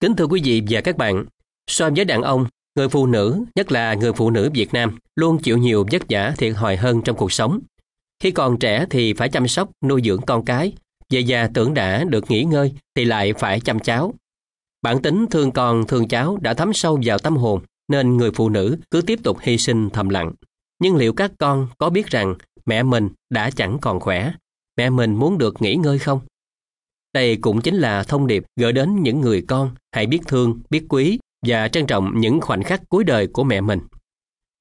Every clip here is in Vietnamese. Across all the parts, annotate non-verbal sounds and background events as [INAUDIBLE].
Kính thưa quý vị và các bạn, so với đàn ông, người phụ nữ, nhất là người phụ nữ Việt Nam, luôn chịu nhiều vất vả thiệt thòi hơn trong cuộc sống. Khi còn trẻ thì phải chăm sóc, nuôi dưỡng con cái, về già tưởng đã được nghỉ ngơi thì lại phải chăm cháu. Bản tính thương con thương cháu đã thấm sâu vào tâm hồn nên người phụ nữ cứ tiếp tục hy sinh thầm lặng. Nhưng liệu các con có biết rằng mẹ mình đã chẳng còn khỏe, mẹ mình muốn được nghỉ ngơi không? Đây cũng chính là thông điệp gửi đến những người con hãy biết thương, biết quý và trân trọng những khoảnh khắc cuối đời của mẹ mình.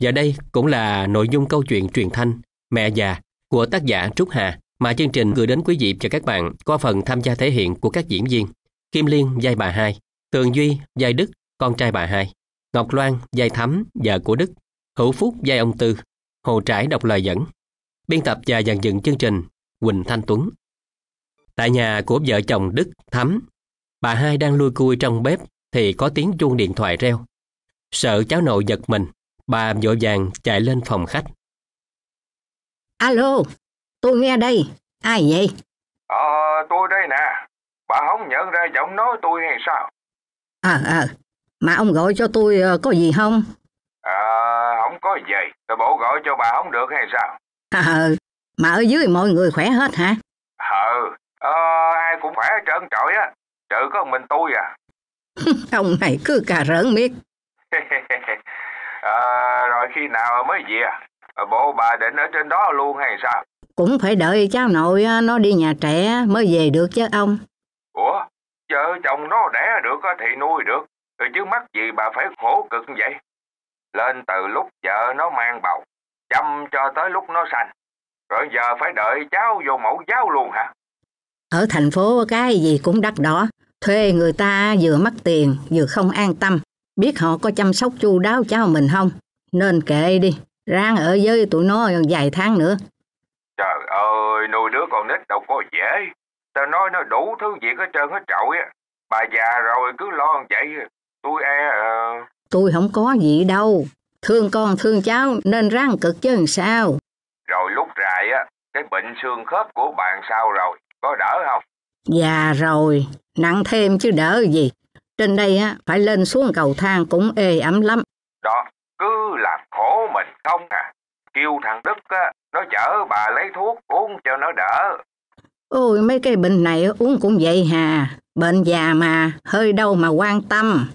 Và đây cũng là nội dung câu chuyện truyền thanh Mẹ già của tác giả Trúc Hà mà chương trình gửi đến quý vị và các bạn qua phần tham gia thể hiện của các diễn viên Kim Liên vai bà hai, Tường Duy vai Đức, con trai bà hai, Ngọc Loan vai Thắm, vợ của Đức, Hữu Phúc vai ông Tư, Hồ Trải đọc lời dẫn. Biên tập và dàn dựng chương trình Quỳnh Thanh Tuấn. Tại nhà của vợ chồng Đức, Thắm, bà hai đang lui cui trong bếp thì có tiếng chuông điện thoại reo. Sợ cháu nội giật mình, bà vội vàng chạy lên phòng khách. Alo, tôi nghe đây, ai vậy? Ờ, tôi đây nè, bà không nhận ra giọng nói tôi hay sao? À, à, mà ông gọi cho tôi ờ, có gì không? À, không có gì, tôi bảo gọi cho bà không được hay sao? À, ờ, mà ở dưới mọi người khỏe hết hả? Ờ, Ờ, ai cũng khỏe hết trơn trọi á, trừ có mình tôi à. [LAUGHS] Ông này cứ cà rỡn miết. à, [LAUGHS] rồi khi nào mới về à? Bộ bà định ở trên đó luôn hay sao? Cũng phải đợi cháu nội nó đi nhà trẻ mới về được chứ ông. Ủa, vợ chồng nó đẻ được thì nuôi được, ừ, chứ mắc gì bà phải khổ cực vậy? Lên từ lúc vợ nó mang bầu, chăm cho tới lúc nó sanh, rồi giờ phải đợi cháu vô mẫu giáo luôn hả? Ở thành phố cái gì cũng đắt đỏ, thuê người ta vừa mất tiền vừa không an tâm, biết họ có chăm sóc chu đáo cho mình không, nên kệ đi, ráng ở với tụi nó vài tháng nữa. Trời ơi, nuôi đứa con nít đâu có dễ, tao nói nó đủ thứ việc hết trơn hết trội á, bà già rồi cứ lo vậy, tôi e... Uh... Tôi không có gì đâu, thương con thương cháu nên ráng cực chứ làm sao. Rồi lúc rài á, cái bệnh xương khớp của bạn sao rồi? Có đỡ không? Dạ rồi, nặng thêm chứ đỡ gì. Trên đây á phải lên xuống cầu thang cũng ê ẩm lắm. Đó, cứ làm khổ mình không à. Kêu thằng Đức á, nó chở bà lấy thuốc uống cho nó đỡ. Ôi mấy cái bệnh này uống cũng vậy hà, bệnh già mà, hơi đâu mà quan tâm.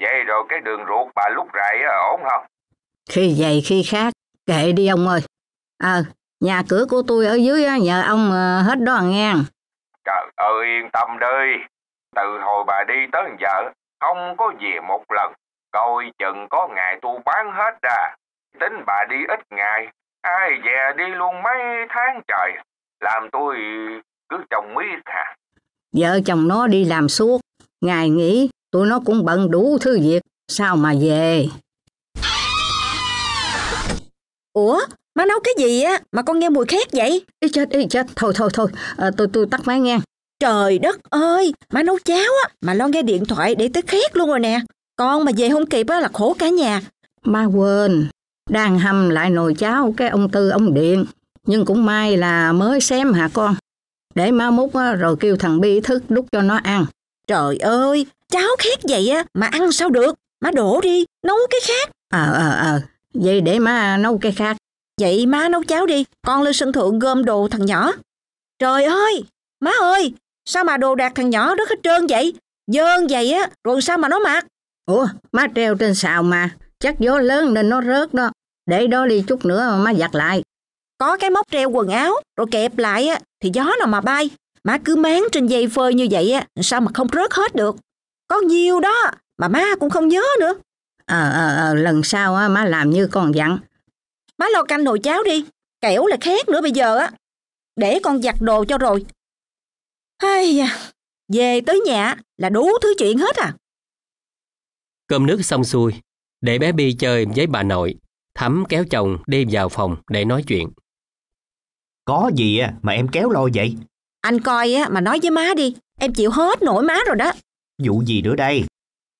Vậy rồi cái đường ruột bà lúc rậy ổn không? Khi vậy khi khác, kệ đi ông ơi. Ờ, à, Nhà cửa của tôi ở dưới nhờ ông ờ, hết đó nghe. Trời ơi yên tâm đi. Từ hồi bà đi tới giờ không có về một lần. Coi chừng có ngày tôi bán hết ra. Tính bà đi ít ngày. Ai về đi luôn mấy tháng trời. Làm tôi cứ chồng miết hả. Vợ chồng nó đi làm suốt. Ngày nghỉ tôi nó cũng bận đủ thứ việc. Sao mà về? Ủa, Má nấu cái gì á mà con nghe mùi khét vậy? Ý chết, ý chết. Thôi, thôi, thôi. À, tôi tôi tắt máy nghe. Trời đất ơi, má nấu cháo á mà lo nghe điện thoại để tới khét luôn rồi nè. Con mà về không kịp á là khổ cả nhà. Má quên, đang hầm lại nồi cháo cái ông Tư ông Điện. Nhưng cũng may là mới xem hả con. Để má múc á, rồi kêu thằng Bi thức đút cho nó ăn. Trời ơi, cháo khét vậy á mà ăn sao được? Má đổ đi, nấu cái khác. Ờ, ờ, ờ. Vậy để má nấu cái khác. Vậy má nấu cháo đi, con lên sân thượng gom đồ thằng nhỏ. Trời ơi, má ơi, sao mà đồ đạc thằng nhỏ rất hết trơn vậy? Dơn vậy á, rồi sao mà nó mặc? Ủa, má treo trên xào mà, chắc gió lớn nên nó rớt đó. Để đó đi chút nữa mà má giặt lại. Có cái móc treo quần áo, rồi kẹp lại á, thì gió nào mà bay. Má cứ máng trên dây phơi như vậy á, sao mà không rớt hết được. Có nhiều đó, mà má cũng không nhớ nữa. Ờ, à, à, à, lần sau á, má làm như con dặn, má lo canh nồi cháo đi, kẻo là khét nữa bây giờ á. Để con giặt đồ cho rồi. Hay à, về tới nhà là đủ thứ chuyện hết à. Cơm nước xong xuôi, để bé Bi chơi với bà nội, Thắm kéo chồng đi vào phòng để nói chuyện. Có gì mà em kéo lo vậy? Anh coi á mà nói với má đi, em chịu hết nổi má rồi đó. Vụ gì nữa đây?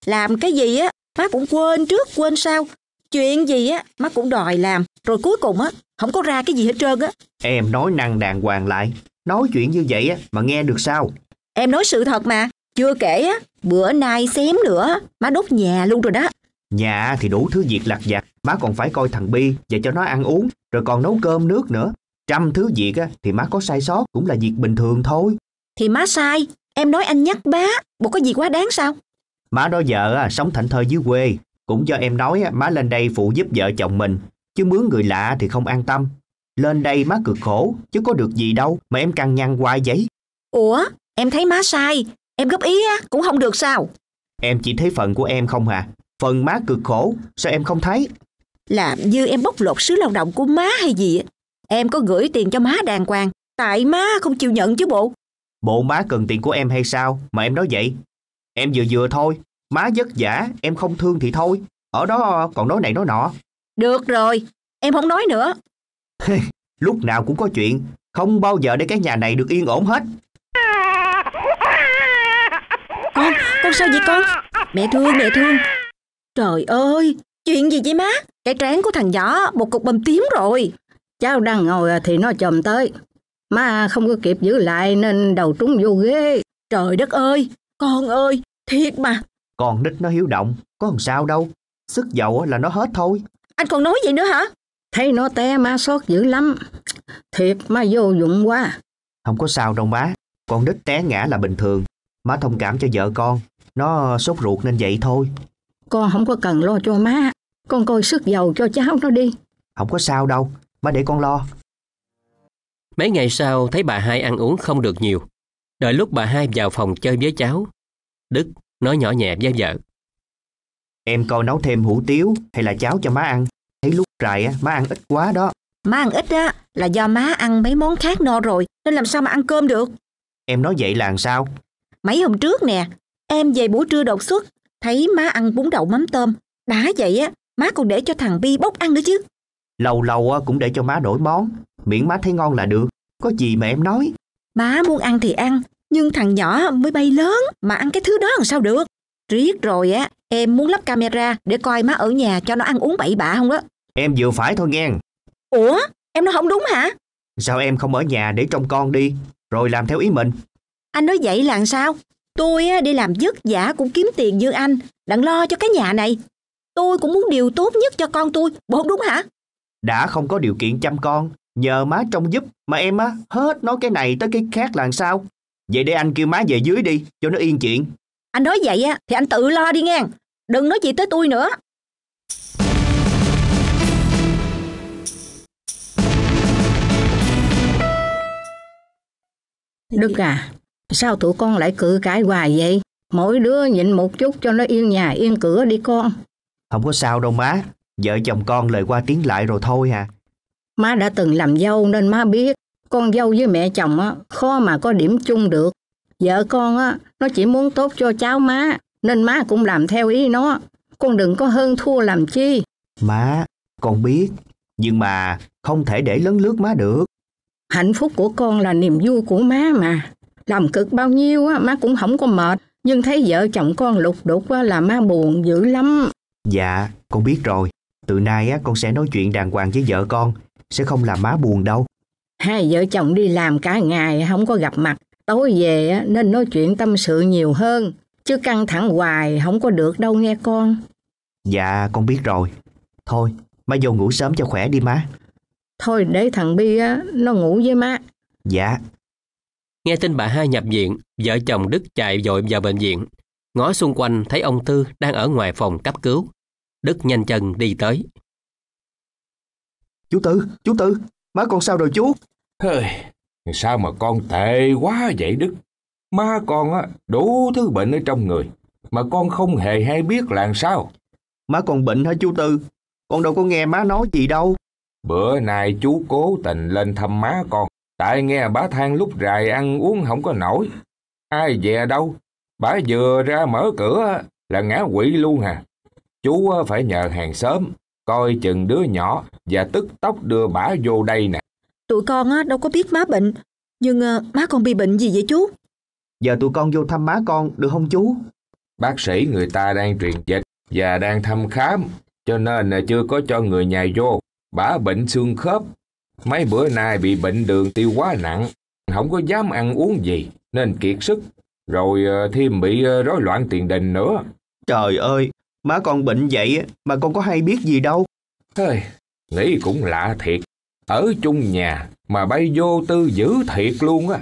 Làm cái gì á, má cũng quên trước quên sau, Chuyện gì á, má cũng đòi làm, rồi cuối cùng á, không có ra cái gì hết trơn á. Em nói năng đàng hoàng lại, nói chuyện như vậy á, mà nghe được sao? Em nói sự thật mà, chưa kể á, bữa nay xém nữa, má đốt nhà luôn rồi đó. Nhà thì đủ thứ việc lặt vặt, má còn phải coi thằng Bi và cho nó ăn uống, rồi còn nấu cơm nước nữa. Trăm thứ việc á, thì má có sai sót cũng là việc bình thường thôi. Thì má sai, em nói anh nhắc má bộ có gì quá đáng sao? Má đó vợ à, sống thảnh thơi dưới quê, cũng cho em nói má lên đây phụ giúp vợ chồng mình, chứ mướn người lạ thì không an tâm. Lên đây má cực khổ, chứ có được gì đâu mà em căng nhăn qua giấy Ủa, em thấy má sai, em góp ý á, cũng không được sao? Em chỉ thấy phần của em không hà, phần má cực khổ, sao em không thấy? Làm như em bóc lột sứ lao động của má hay gì Em có gửi tiền cho má đàng hoàng, tại má không chịu nhận chứ bộ. Bộ má cần tiền của em hay sao mà em nói vậy? Em vừa vừa thôi, Má vất giả em không thương thì thôi. Ở đó còn nói này nói nọ. Được rồi, em không nói nữa. Lúc nào cũng có chuyện, không bao giờ để cái nhà này được yên ổn hết. Con, con sao vậy con? Mẹ thương, mẹ thương. Trời ơi, chuyện gì vậy má? Cái trán của thằng nhỏ một cục bầm tím rồi. Cháu đang ngồi thì nó chồm tới. Má không có kịp giữ lại nên đầu trúng vô ghế. Trời đất ơi, con ơi, thiệt mà, còn nít nó hiếu động, có làm sao đâu. Sức dầu là nó hết thôi. Anh còn nói gì nữa hả? Thấy nó té ma sốt dữ lắm. Thiệt má vô dụng quá. Không có sao đâu má. Con nít té ngã là bình thường. Má thông cảm cho vợ con. Nó sốt ruột nên vậy thôi. Con không có cần lo cho má. Con coi sức dầu cho cháu nó đi. Không có sao đâu. Má để con lo. Mấy ngày sau thấy bà hai ăn uống không được nhiều. Đợi lúc bà hai vào phòng chơi với cháu, Đức nói nhỏ nhẹ với vợ. Em coi nấu thêm hủ tiếu hay là cháo cho má ăn. Thấy lúc rài á, má ăn ít quá đó. Má ăn ít á là do má ăn mấy món khác no rồi, nên làm sao mà ăn cơm được. Em nói vậy là làm sao? Mấy hôm trước nè, em về buổi trưa đột xuất, thấy má ăn bún đậu mắm tôm. Đã vậy á, má còn để cho thằng Bi bốc ăn nữa chứ. Lâu lâu cũng để cho má đổi món, miễn má thấy ngon là được. Có gì mà em nói. Má muốn ăn thì ăn, nhưng thằng nhỏ mới bay lớn mà ăn cái thứ đó làm sao được riết rồi á em muốn lắp camera để coi má ở nhà cho nó ăn uống bậy bạ không đó em vừa phải thôi nghe ủa em nói không đúng hả sao em không ở nhà để trông con đi rồi làm theo ý mình anh nói vậy là sao tôi á đi làm vất giả cũng kiếm tiền như anh đặng lo cho cái nhà này tôi cũng muốn điều tốt nhất cho con tôi bộ không đúng hả đã không có điều kiện chăm con nhờ má trông giúp mà em á hết nói cái này tới cái khác là sao Vậy để anh kêu má về dưới đi, cho nó yên chuyện. Anh nói vậy á, thì anh tự lo đi nghe. Đừng nói gì tới tôi nữa. Đức à, sao tụi con lại cự cãi hoài vậy? Mỗi đứa nhịn một chút cho nó yên nhà yên cửa đi con. Không có sao đâu má, vợ chồng con lời qua tiếng lại rồi thôi à. Má đã từng làm dâu nên má biết con dâu với mẹ chồng á, khó mà có điểm chung được. Vợ con á, nó chỉ muốn tốt cho cháu má, nên má cũng làm theo ý nó. Con đừng có hơn thua làm chi. Má, con biết, nhưng mà không thể để lớn lướt má được. Hạnh phúc của con là niềm vui của má mà. Làm cực bao nhiêu á, má cũng không có mệt. Nhưng thấy vợ chồng con lục đục á, là má buồn dữ lắm. Dạ, con biết rồi. Từ nay á, con sẽ nói chuyện đàng hoàng với vợ con. Sẽ không làm má buồn đâu. Hai vợ chồng đi làm cả ngày không có gặp mặt, tối về nên nói chuyện tâm sự nhiều hơn, chứ căng thẳng hoài không có được đâu nghe con. Dạ, con biết rồi. Thôi, má vô ngủ sớm cho khỏe đi má. Thôi để thằng Bi á, nó ngủ với má. Dạ. Nghe tin bà hai nhập viện, vợ chồng Đức chạy vội vào bệnh viện. Ngó xung quanh thấy ông Tư đang ở ngoài phòng cấp cứu. Đức nhanh chân đi tới. Chú Tư, chú Tư, má con sao rồi chú? Hơi, sao mà con tệ quá vậy Đức? Má con á, đủ thứ bệnh ở trong người, mà con không hề hay biết làm sao. Má còn bệnh hả chú Tư? Con đâu có nghe má nói gì đâu. Bữa nay chú cố tình lên thăm má con, tại nghe bà than lúc rài ăn uống không có nổi. Ai về đâu, bà vừa ra mở cửa là ngã quỵ luôn hà. Chú phải nhờ hàng xóm, coi chừng đứa nhỏ và tức tốc đưa bà vô đây nè. Tụi con á, đâu có biết má bệnh, nhưng ờ, má con bị bệnh gì vậy chú? Giờ tụi con vô thăm má con được không chú? Bác sĩ người ta đang truyền dịch và đang thăm khám, cho nên là ờ, chưa có cho người nhà vô. Bả bệnh xương khớp, mấy bữa nay bị bệnh đường tiêu quá nặng, không có dám ăn uống gì nên kiệt sức, rồi ờ, thêm bị rối loạn tiền đình nữa. Trời ơi, má con bệnh vậy mà con có hay biết gì đâu. Thôi, nghĩ cũng lạ thiệt ở chung nhà mà bay vô tư dữ thiệt luôn á.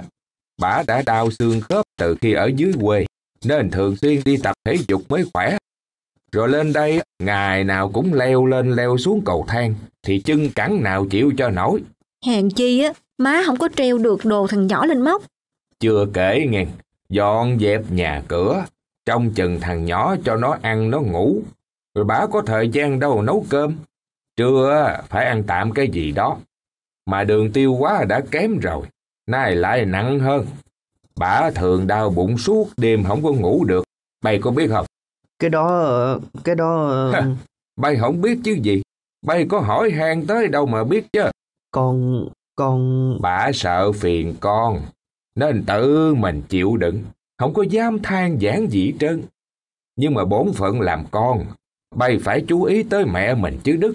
Bà đã đau xương khớp từ khi ở dưới quê, nên thường xuyên đi tập thể dục mới khỏe. Rồi lên đây, ngày nào cũng leo lên leo xuống cầu thang, thì chân cẳng nào chịu cho nổi. Hèn chi á, má không có treo được đồ thằng nhỏ lên móc. Chưa kể nghe, dọn dẹp nhà cửa, trong chừng thằng nhỏ cho nó ăn nó ngủ. Rồi bà có thời gian đâu nấu cơm. Trưa phải ăn tạm cái gì đó, mà đường tiêu quá đã kém rồi, nay lại nặng hơn. Bà thường đau bụng suốt đêm không có ngủ được, bay có biết không? Cái đó, cái đó... Ha, bay ờ, không biết chứ gì, bay có hỏi han tới đâu mà biết chứ. Con, con... Bà sợ phiền con, nên tự mình chịu đựng, không có dám than giảng gì trơn. Nhưng mà bổn phận làm con, bay phải chú ý tới mẹ mình chứ Đức.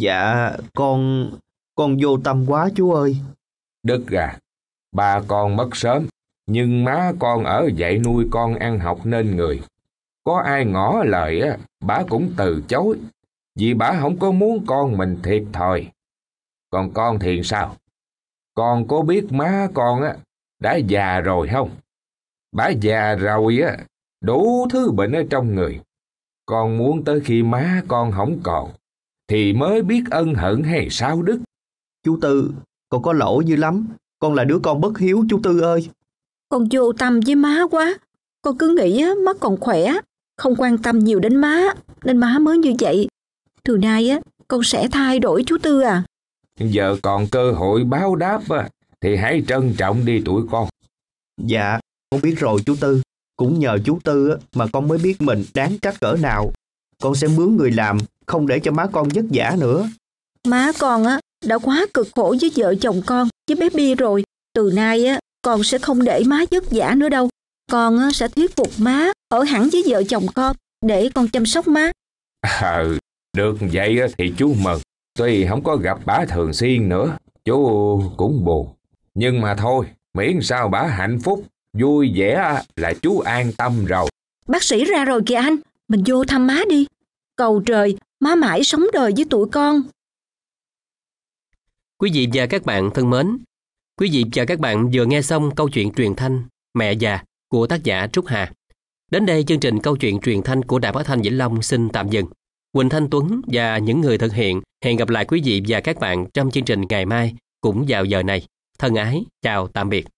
Dạ, con... Con vô tâm quá chú ơi. Đức gà, ba con mất sớm, nhưng má con ở dạy nuôi con ăn học nên người. Có ai ngỏ lời á, bà cũng từ chối, vì bà không có muốn con mình thiệt thòi. Còn con thì sao? Con có biết má con á, đã già rồi không? Bà già rồi á, đủ thứ bệnh ở trong người. Con muốn tới khi má con không còn, thì mới biết ân hận hay sao đức? Chú Tư, con có lỗi dữ lắm. Con là đứa con bất hiếu chú Tư ơi. Con vô tâm với má quá. Con cứ nghĩ má còn khỏe, không quan tâm nhiều đến má, nên má mới như vậy. Từ nay á, con sẽ thay đổi chú Tư à. Giờ còn cơ hội báo đáp thì hãy trân trọng đi tuổi con. Dạ, con biết rồi chú Tư. Cũng nhờ chú Tư mà con mới biết mình đáng trách cỡ nào. Con sẽ mướn người làm, không để cho má con vất vả nữa. Má con á đã quá cực khổ với vợ chồng con, với bé Bi rồi. Từ nay á, con sẽ không để má vất vả nữa đâu. Con á, sẽ thuyết phục má ở hẳn với vợ chồng con để con chăm sóc má. À, được vậy thì chú mừng. Tuy không có gặp bà thường xuyên nữa, chú cũng buồn. Nhưng mà thôi, miễn sao bà hạnh phúc, vui vẻ là chú an tâm rồi. Bác sĩ ra rồi kìa anh, mình vô thăm má đi. Cầu trời, má mãi sống đời với tụi con. Quý vị và các bạn thân mến, quý vị và các bạn vừa nghe xong câu chuyện truyền thanh Mẹ già của tác giả Trúc Hà. Đến đây chương trình câu chuyện truyền thanh của Đài Phát thanh Vĩnh Long xin tạm dừng. Quỳnh Thanh Tuấn và những người thực hiện hẹn gặp lại quý vị và các bạn trong chương trình ngày mai cũng vào giờ này. Thân ái, chào tạm biệt.